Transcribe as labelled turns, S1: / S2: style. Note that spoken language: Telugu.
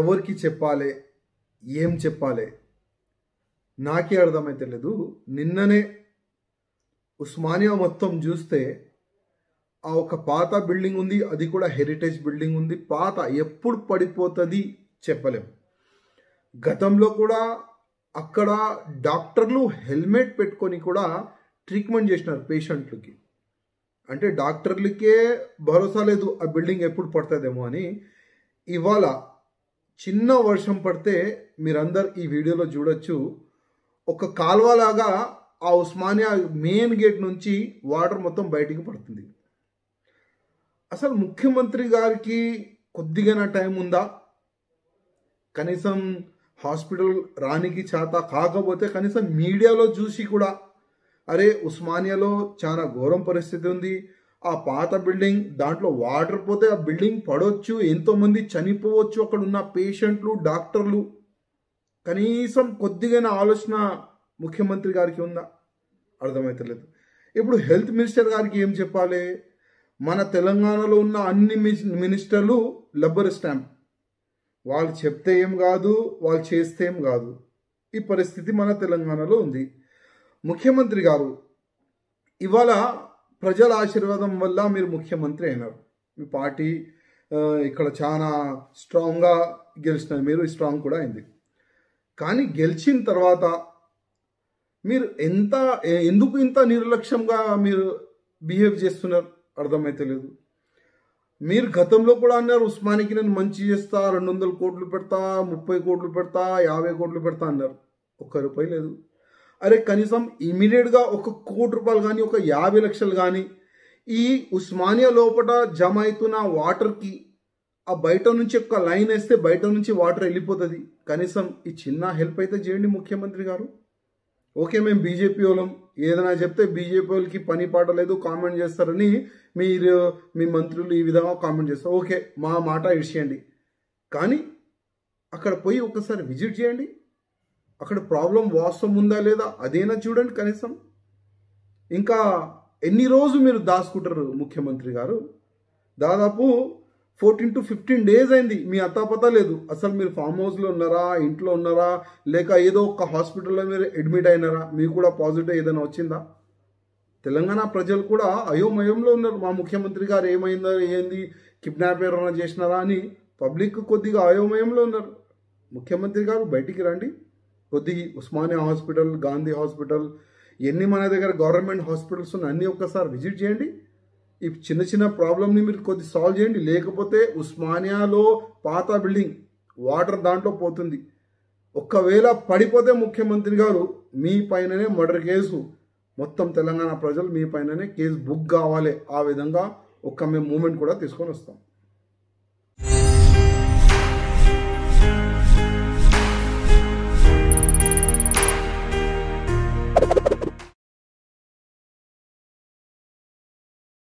S1: ఎవరికి చెప్పాలి ఏం చెప్పాలి నాకే అర్థమైతే లేదు నిన్ననే ఉస్మానియా మొత్తం చూస్తే ఆ ఒక పాత బిల్డింగ్ ఉంది అది కూడా హెరిటేజ్ బిల్డింగ్ ఉంది పాత ఎప్పుడు పడిపోతుంది చెప్పలేం గతంలో కూడా అక్కడ డాక్టర్లు హెల్మెట్ పెట్టుకొని కూడా ట్రీట్మెంట్ చేసినారు పేషెంట్లకి అంటే డాక్టర్లకే భరోసా లేదు ఆ బిల్డింగ్ ఎప్పుడు పడుతుందేమో అని ఇవాళ చిన్న వర్షం పడితే మీరందరు ఈ వీడియోలో చూడొచ్చు ఒక కాల్వలాగా ఆ ఉస్మానియా మెయిన్ గేట్ నుంచి వాటర్ మొత్తం బయటికి పడుతుంది అసలు ముఖ్యమంత్రి గారికి కొద్దిగా టైం ఉందా కనీసం హాస్పిటల్ రానికి చేత కాకపోతే కనీసం మీడియాలో చూసి కూడా అరే ఉస్మానియాలో చాలా ఘోరం పరిస్థితి ఉంది ఆ పాత బిల్డింగ్ దాంట్లో వాటర్ పోతే ఆ బిల్డింగ్ పడవచ్చు ఎంతోమంది చనిపోవచ్చు అక్కడ ఉన్న పేషెంట్లు డాక్టర్లు కనీసం కొద్దిగైనా ఆలోచన ముఖ్యమంత్రి గారికి ఉందా అర్థమవుతలేదు ఇప్పుడు హెల్త్ మినిస్టర్ గారికి ఏం చెప్పాలి మన తెలంగాణలో ఉన్న అన్ని మినిస్టర్లు లబ్బర్ స్టాంప్ వాళ్ళు చెప్తే ఏం కాదు వాళ్ళు చేస్తే ఏం కాదు ఈ పరిస్థితి మన తెలంగాణలో ఉంది ముఖ్యమంత్రి గారు ఇవాళ ప్రజల ఆశీర్వాదం వల్ల మీరు ముఖ్యమంత్రి అయినారు మీ పార్టీ ఇక్కడ చాలా స్ట్రాంగ్గా గెలిచిన మీరు స్ట్రాంగ్ కూడా అయింది కానీ గెలిచిన తర్వాత మీరు ఎంత ఎందుకు ఇంత నిర్లక్ష్యంగా మీరు బిహేవ్ చేస్తున్నారు అర్థమైతే లేదు మీరు గతంలో కూడా అన్నారు ఉస్మానికి నేను మంచి చేస్తా రెండు వందల కోట్లు పెడతా ముప్పై కోట్లు పెడతా యాభై కోట్లు పెడతా అన్నారు ఒక్క రూపాయి లేదు అరే కనీసం ఇమీడియట్గా ఒక కోటి రూపాయలు కానీ ఒక యాభై లక్షలు కానీ ఈ ఉస్మానియా లోపల జమ అవుతున్న వాటర్కి ఆ బయట నుంచి ఒక లైన్ వేస్తే బయట నుంచి వాటర్ వెళ్ళిపోతుంది కనీసం ఈ చిన్న హెల్ప్ అయితే చేయండి ముఖ్యమంత్రి గారు ఓకే మేము బీజేపీ వాళ్ళం ఏదైనా చెప్తే బీజేపీ వాళ్ళకి పని పాట లేదు కామెంట్ చేస్తారని మీరు మీ మంత్రులు ఈ విధంగా కామెంట్ చేస్తారు ఓకే మా మాట ఇచ్చేయండి కానీ అక్కడ పోయి ఒకసారి విజిట్ చేయండి అక్కడ ప్రాబ్లం వాస్తవం ఉందా లేదా అదేనా చూడండి కనీసం ఇంకా ఎన్ని రోజులు మీరు దాచుకుంటారు ముఖ్యమంత్రి గారు దాదాపు ఫోర్టీన్ టు ఫిఫ్టీన్ డేస్ అయింది మీ అత్తాపతా లేదు అసలు మీరు ఫామ్ హౌస్లో ఉన్నారా ఇంట్లో ఉన్నారా లేక ఏదో ఒక హాస్పిటల్లో మీరు అడ్మిట్ అయినారా మీకు కూడా పాజిటివ్ ఏదైనా వచ్చిందా తెలంగాణ ప్రజలు కూడా అయోమయంలో ఉన్నారు మా ముఖ్యమంత్రి గారు ఏమైందో ఏంది కిడ్నాప్ ఏమైనా చేసినారా అని పబ్లిక్ కొద్దిగా అయోమయంలో ఉన్నారు ముఖ్యమంత్రి గారు బయటికి రండి కొద్ది ఉస్మానియా హాస్పిటల్ గాంధీ హాస్పిటల్ ఎన్ని మన దగ్గర గవర్నమెంట్ హాస్పిటల్స్ ఉన్నాయి అన్నీ ఒక్కసారి విజిట్ చేయండి ఈ చిన్న చిన్న ప్రాబ్లమ్ని మీరు కొద్ది సాల్వ్ చేయండి లేకపోతే ఉస్మానియాలో పాత బిల్డింగ్ వాటర్ దాంట్లో పోతుంది ఒక్కవేళ పడిపోతే ముఖ్యమంత్రి గారు మీ పైననే మర్డర్ కేసు మొత్తం తెలంగాణ ప్రజలు మీ పైననే కేసు బుక్ కావాలి ఆ విధంగా ఒక్క మేము మూమెంట్ కూడా తీసుకొని వస్తాం